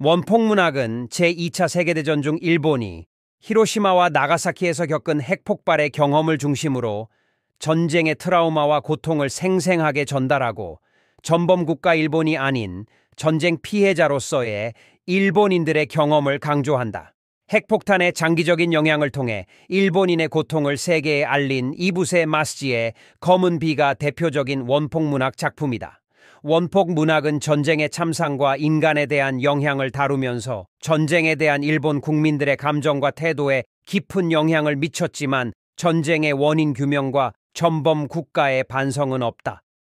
원폭문학은 제2차 세계대전 중 일본이 히로시마와 나가사키에서 겪은 핵폭발의 경험을 중심으로 전쟁의 트라우마와 고통을 생생하게 전달하고 전범국가 일본이 아닌 전쟁 피해자로서의 일본인들의 경험을 강조한다. 핵폭탄의 장기적인 영향을 통해 일본인의 고통을 세계에 알린 이부세 마스지의 검은 비가 대표적인 원폭문학 작품이다. 원폭 문학은 전쟁의 참상과 인간에 대한 영향을 다루면서 전쟁에 대한 일본 국민들의 감정과 태도에 깊은 영향을 미쳤지만 전쟁의 원인 규명과 전범 국가의 반성은 없다.